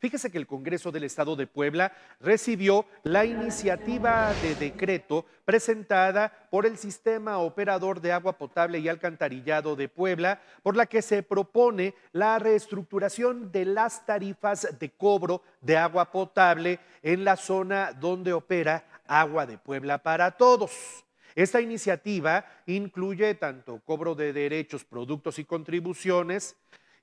Fíjese que el Congreso del Estado de Puebla recibió la iniciativa de decreto presentada por el Sistema Operador de Agua Potable y Alcantarillado de Puebla, por la que se propone la reestructuración de las tarifas de cobro de agua potable en la zona donde opera Agua de Puebla para Todos. Esta iniciativa incluye tanto cobro de derechos, productos y contribuciones,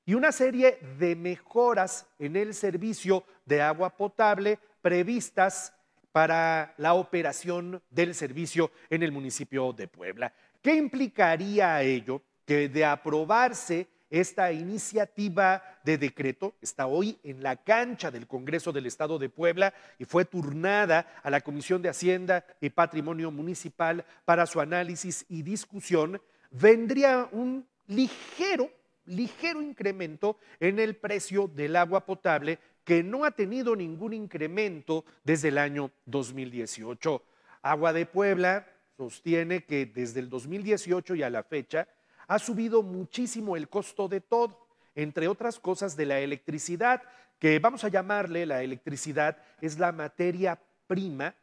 y una serie de mejoras en el servicio de agua potable previstas para la operación del servicio en el municipio de Puebla. ¿Qué implicaría ello que de aprobarse esta iniciativa de decreto está hoy en la cancha del Congreso del Estado de Puebla y fue turnada a la Comisión de Hacienda y Patrimonio Municipal para su análisis y discusión, vendría un ligero ligero incremento en el precio del agua potable que no ha tenido ningún incremento desde el año 2018. Agua de Puebla sostiene que desde el 2018 y a la fecha ha subido muchísimo el costo de todo, entre otras cosas de la electricidad, que vamos a llamarle la electricidad es la materia prima,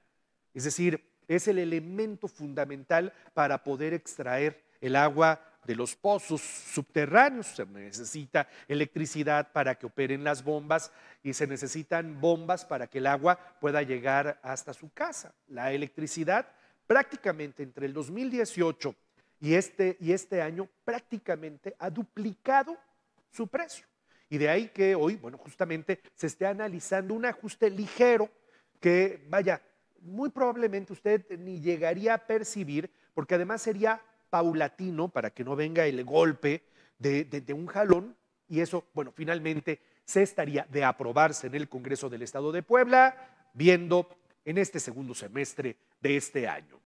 es decir, es el elemento fundamental para poder extraer el agua de los pozos subterráneos, se necesita electricidad para que operen las bombas y se necesitan bombas para que el agua pueda llegar hasta su casa. La electricidad prácticamente entre el 2018 y este, y este año prácticamente ha duplicado su precio. Y de ahí que hoy, bueno, justamente se esté analizando un ajuste ligero que, vaya, muy probablemente usted ni llegaría a percibir, porque además sería paulatino para que no venga el golpe de, un jalón y eso, bueno, finalmente se estaría de aprobarse en el Congreso del Estado de Puebla, viendo en este segundo semestre de este año.